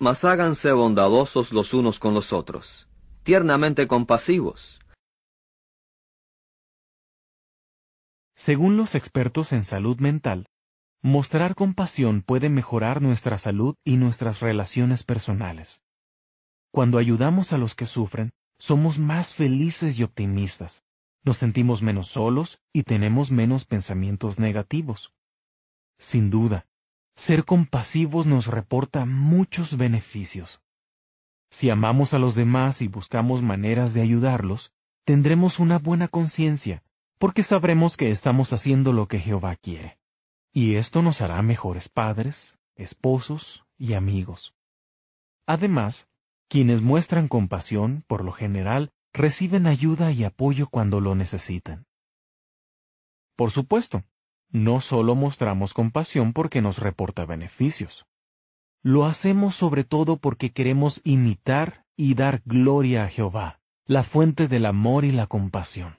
Mas háganse bondadosos los unos con los otros, tiernamente compasivos. Según los expertos en salud mental, mostrar compasión puede mejorar nuestra salud y nuestras relaciones personales. Cuando ayudamos a los que sufren, somos más felices y optimistas, nos sentimos menos solos y tenemos menos pensamientos negativos. Sin duda, ser compasivos nos reporta muchos beneficios. Si amamos a los demás y buscamos maneras de ayudarlos, tendremos una buena conciencia, porque sabremos que estamos haciendo lo que Jehová quiere. Y esto nos hará mejores padres, esposos y amigos. Además, quienes muestran compasión, por lo general, reciben ayuda y apoyo cuando lo necesitan. Por supuesto, no solo mostramos compasión porque nos reporta beneficios. Lo hacemos sobre todo porque queremos imitar y dar gloria a Jehová, la fuente del amor y la compasión.